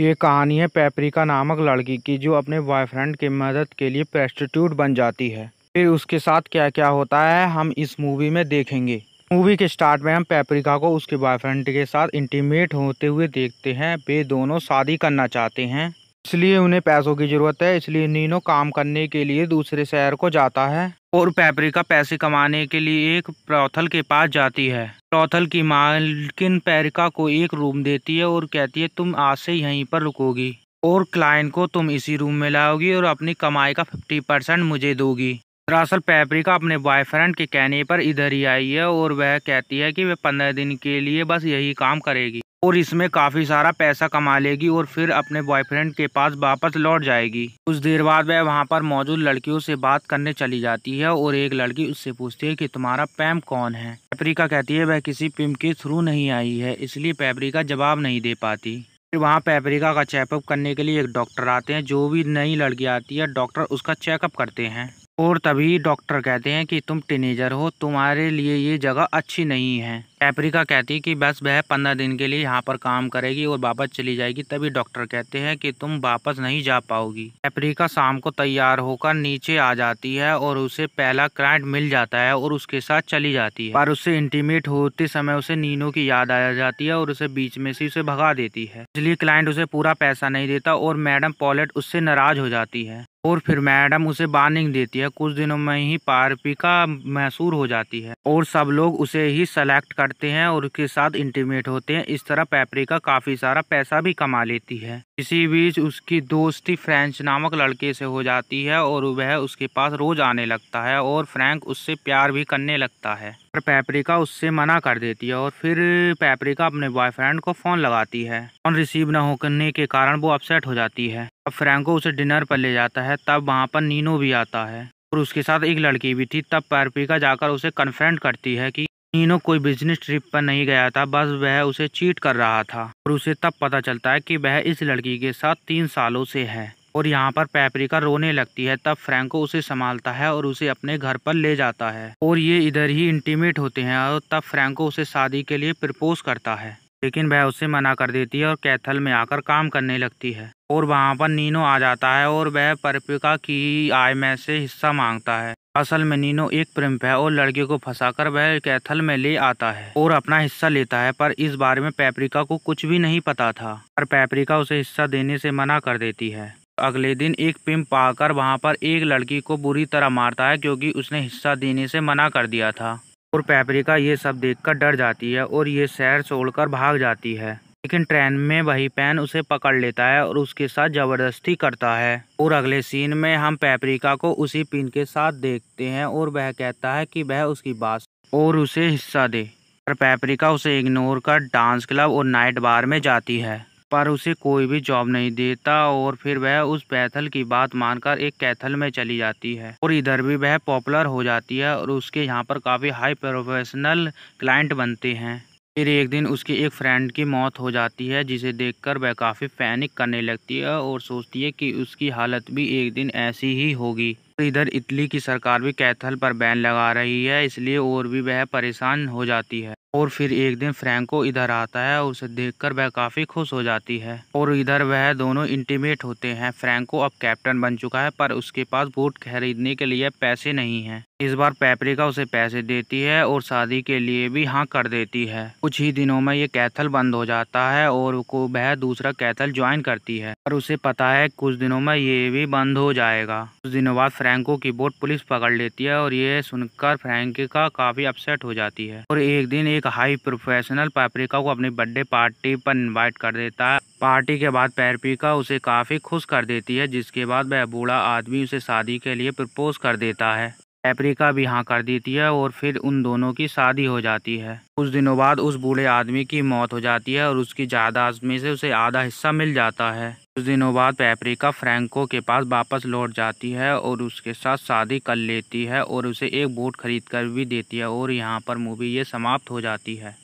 ये कहानी है पेपरिका नामक लड़की की जो अपने बॉयफ्रेंड की मदद के लिए प्रेस्टिट्यूट बन जाती है फिर उसके साथ क्या क्या होता है हम इस मूवी में देखेंगे मूवी के स्टार्ट में हम पेपरिका को उसके बॉयफ्रेंड के साथ इंटीमेट होते हुए देखते हैं वे दोनों शादी करना चाहते हैं इसलिए उन्हें पैसों की ज़रूरत है इसलिए नीनो काम करने के लिए दूसरे शहर को जाता है और पैप्रिका पैसे कमाने के लिए एक प्रोथल के पास जाती है प्रोथल की मालकिन पेरिका को एक रूम देती है और कहती है तुम आज से यहीं पर रुकोगी और क्लाइंट को तुम इसी रूम में लाओगी और अपनी कमाई का फिफ्टी परसेंट मुझे दोगी दरअसल पैप्रिका अपने बॉयफ्रेंड के कहने पर इधर ही आई है और वह कहती है कि वह पंद्रह दिन के लिए बस यही काम करेगी और इसमें काफ़ी सारा पैसा कमा लेगी और फिर अपने बॉयफ्रेंड के पास वापस लौट जाएगी कुछ देर बाद वह वहाँ पर मौजूद लड़कियों से बात करने चली जाती है और एक लड़की उससे पूछती है कि तुम्हारा पैम कौन है पेपरिका कहती है वह किसी पिम के थ्रू नहीं आई है इसलिए पेपरिका जवाब नहीं दे पाती फिर वहाँ पेपरिका का चेकअप करने के लिए एक डॉक्टर आते हैं जो भी नई लड़की आती है डॉक्टर उसका चेकअप करते हैं और तभी डॉक्टर कहते हैं कि तुम टीनेजर हो तुम्हारे लिए ये जगह अच्छी नहीं है कैप्रिका कहती कि बस वह पंद्रह दिन के लिए यहाँ पर काम करेगी और वापस चली जाएगी तभी डॉक्टर कहते हैं कि तुम वापस नहीं जा पाओगी कैप्रिका शाम को तैयार होकर नीचे आ जाती है और उसे पहला क्लाइंट मिल जाता है और उसके साथ चली जाती है पर उससे इंटीमेट होते समय उसे नीनो की याद आ जाती है और उसे बीच में से उसे भगा देती है इसलिए क्लाइंट उसे पूरा पैसा नहीं देता और मैडम पॉलेट उससे नाराज हो जाती है और फिर मैडम उसे वार्निंग देती है कुछ दिनों में ही पारपिका मैसूर हो जाती है और सब लोग उसे ही सेलेक्ट करते हैं और उसके साथ इंटीमेट होते हैं इस तरह पैप्रिका काफ़ी सारा पैसा भी कमा लेती है इसी बीच उसकी दोस्ती फ्रेंच नामक लड़के से हो जाती है और वह उसके पास रोज आने लगता है और फ्रैंक उससे प्यार भी करने लगता है पर पैप्रिका उससे मना कर देती है और फिर पैप्रिका अपने बॉयफ्रेंड को फ़ोन लगाती है फ़ोन रिसीव न होने के कारण वो अपसेट हो जाती है फ्रैंको उसे डिनर पर ले जाता है तब वहाँ पर नीनो भी आता है और उसके साथ एक लड़की भी थी तब पैरपिका जाकर उसे कन्फ्रेंट करती है कि नीनो कोई बिजनेस ट्रिप पर नहीं गया था बस वह उसे चीट कर रहा था और उसे तब पता चलता है कि वह इस लड़की के साथ तीन सालों से है और यहाँ पर पैपरिका रोने लगती है तब फ्रैंको उसे संभालता है और उसे अपने घर पर ले जाता है और ये इधर ही इंटीमेट होते हैं और तब फ्रैंको उसे शादी के लिए प्रपोज करता है लेकिन वह उसे मना कर देती है और कैथल में आकर काम करने लगती है और वहाँ पर नीनो आ जाता है और वह परपिका की आय में से हिस्सा मांगता है असल में नीनो एक प्रिंप है और लड़के को फंसाकर वह कैथल में ले आता है और अपना हिस्सा लेता है पर इस बारे में पैपरिका को कुछ भी नहीं पता था पर पैपरिका उसे हिस्सा देने से मना कर देती है अगले दिन एक पिंप आकर वहाँ पर एक लड़की को बुरी तरह मारता है क्योंकि उसने हिस्सा देने से मना कर दिया था और पैपरिका ये सब देखकर डर जाती है और ये शहर छोड़कर भाग जाती है लेकिन ट्रेन में वही पैन उसे पकड़ लेता है और उसके साथ ज़बरदस्ती करता है और अगले सीन में हम पैपरिका को उसी पिन के साथ देखते हैं और वह कहता है कि वह उसकी बात और उसे हिस्सा दे पर पैपरिका उसे इग्नोर कर डांस क्लब और नाइट बार में जाती है पर उसे कोई भी जॉब नहीं देता और फिर वह उस पैथल की बात मानकर एक कैथल में चली जाती है और इधर भी वह पॉपुलर हो जाती है और उसके यहाँ पर काफ़ी हाई प्रोफेशनल क्लाइंट बनते हैं फिर एक दिन उसकी एक फ्रेंड की मौत हो जाती है जिसे देखकर वह काफ़ी पैनिक करने लगती है और सोचती है कि उसकी हालत भी एक दिन ऐसी ही होगी तो इधर इटली की सरकार भी कैथल पर बैन लगा रही है इसलिए और भी वह परेशान हो जाती है और फिर एक दिन फ्रैंको इधर आता है और उसे देखकर वह काफ़ी खुश हो जाती है और इधर वह दोनों इंटीमेट होते हैं फ्रैंको अब कैप्टन बन चुका है पर उसके पास बूट खरीदने के लिए पैसे नहीं हैं इस बार पैप्रिका उसे पैसे देती है और शादी के लिए भी हाँ कर देती है कुछ ही दिनों में ये कैथल बंद हो जाता है और को वह दूसरा कैथल ज्वाइन करती है और उसे पता है कुछ दिनों में ये भी बंद हो जाएगा कुछ दिनों बाद फ्रैंको की बोट पुलिस पकड़ लेती है और ये सुनकर फ्रैंकिका काफी अपसेट हो जाती है और एक दिन एक हाई प्रोफेशनल पैप्रिका को अपनी बर्थडे पार्टी पर इन्वाइट कर देता है पार्टी के बाद पैप्रिका उसे काफी खुश कर देती है जिसके बाद वह बूढ़ा आदमी उसे शादी के लिए प्रपोज कर देता है पैप्रिका भी हाँ कर देती है और फिर उन दोनों की शादी हो जाती है कुछ दिनों बाद उस बूढ़े आदमी की मौत हो जाती है और उसकी जायदाद में से उसे आधा हिस्सा मिल जाता है कुछ दिनों बाद पैप्रिका फ्रैंको के पास वापस लौट जाती है और उसके साथ शादी कर लेती है और उसे एक बोट खरीद कर भी देती है और यहाँ पर मूवी ये समाप्त हो जाती है